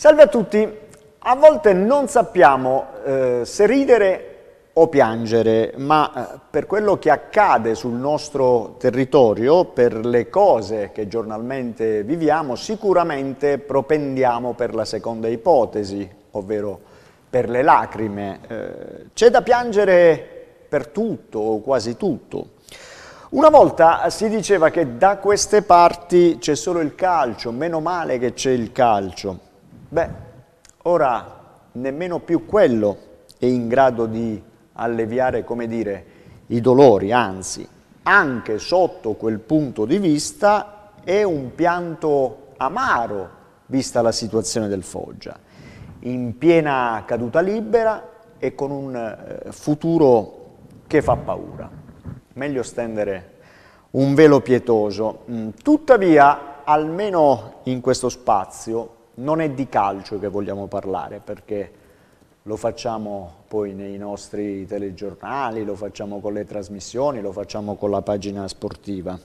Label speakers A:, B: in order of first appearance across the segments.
A: Salve a tutti! A volte non sappiamo eh, se ridere o piangere, ma eh, per quello che accade sul nostro territorio, per le cose che giornalmente viviamo, sicuramente propendiamo per la seconda ipotesi, ovvero per le lacrime. Eh, c'è da piangere per tutto o quasi tutto. Una volta si diceva che da queste parti c'è solo il calcio, meno male che c'è il calcio. Beh, ora nemmeno più quello è in grado di alleviare, come dire, i dolori, anzi, anche sotto quel punto di vista è un pianto amaro, vista la situazione del Foggia, in piena caduta libera e con un eh, futuro che fa paura. Meglio stendere un velo pietoso. Mm, tuttavia, almeno in questo spazio, non è di calcio che vogliamo parlare perché lo facciamo poi nei nostri telegiornali, lo facciamo con le trasmissioni, lo facciamo con la pagina sportiva.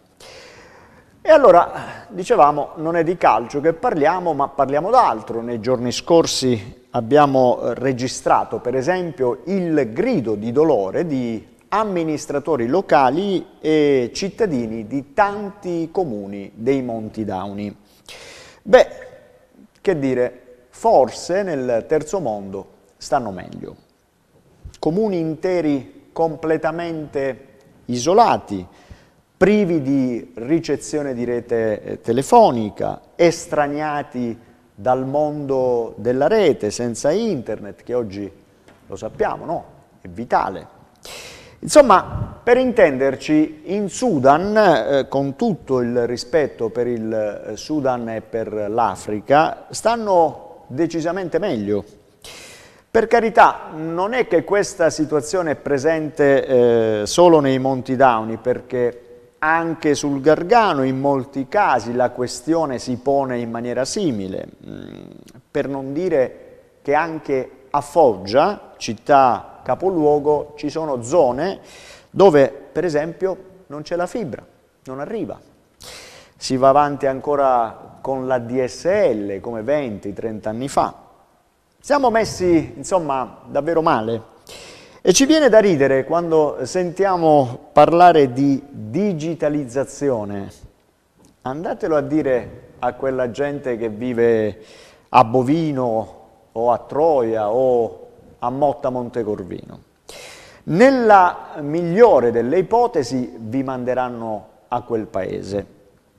A: E allora, dicevamo, non è di calcio che parliamo, ma parliamo d'altro. Nei giorni scorsi abbiamo registrato, per esempio, il grido di dolore di amministratori locali e cittadini di tanti comuni dei Monti Dauni. Beh, che dire forse nel terzo mondo stanno meglio. Comuni interi completamente isolati, privi di ricezione di rete eh, telefonica, estraniati dal mondo della rete, senza internet, che oggi lo sappiamo, no? È vitale. Insomma, per intenderci, in Sudan, eh, con tutto il rispetto per il eh, Sudan e per l'Africa, stanno decisamente meglio. Per carità, non è che questa situazione è presente eh, solo nei Monti Downi, perché anche sul Gargano in molti casi la questione si pone in maniera simile, mm, per non dire che anche a Foggia, città capoluogo ci sono zone dove per esempio non c'è la fibra, non arriva. Si va avanti ancora con la DSL come 20-30 anni fa. Siamo messi insomma davvero male e ci viene da ridere quando sentiamo parlare di digitalizzazione. Andatelo a dire a quella gente che vive a Bovino o a Troia o a Motta Montecorvino. Nella migliore delle ipotesi vi manderanno a quel paese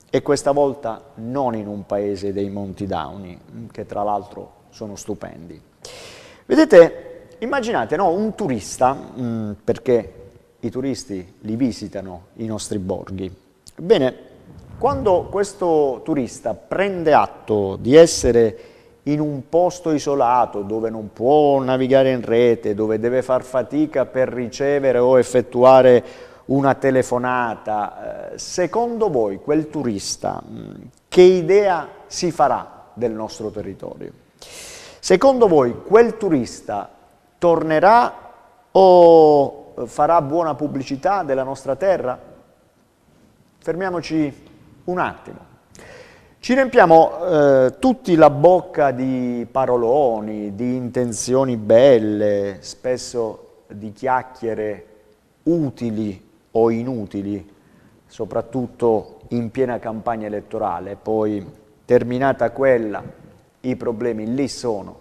A: e questa volta non in un paese dei Monti Downi, che tra l'altro sono stupendi. Vedete, immaginate no, un turista, mh, mm, perché i turisti li visitano i nostri borghi. Bene, quando questo turista prende atto di essere in un posto isolato dove non può navigare in rete, dove deve far fatica per ricevere o effettuare una telefonata, eh, secondo voi quel turista mm, che idea si farà del nostro territorio? Secondo voi quel turista tornerà o eh, farà buona pubblicità della nostra terra? Fermiamoci un attimo. Ci riempiamo eh, tutti la bocca di paroloni, di intenzioni belle, spesso di chiacchiere utili o inutili, soprattutto in piena campagna elettorale. Poi, terminata quella, i problemi lì sono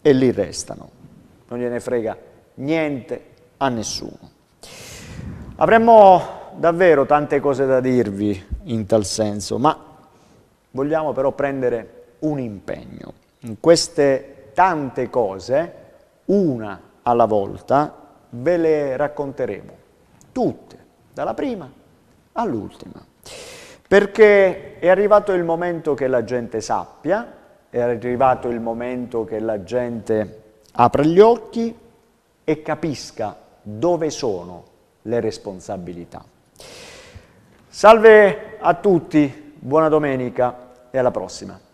A: e lì restano. Non gliene frega niente a nessuno. Avremmo davvero tante cose da dirvi in tal senso, ma vogliamo però prendere un impegno. In queste tante cose, una alla volta, ve le racconteremo, tutte, dalla prima all'ultima. Perché è arrivato il momento che la gente sappia, è arrivato il momento che la gente apra gli occhi e capisca dove sono le responsabilità. Salve a tutti, buona domenica e alla prossima.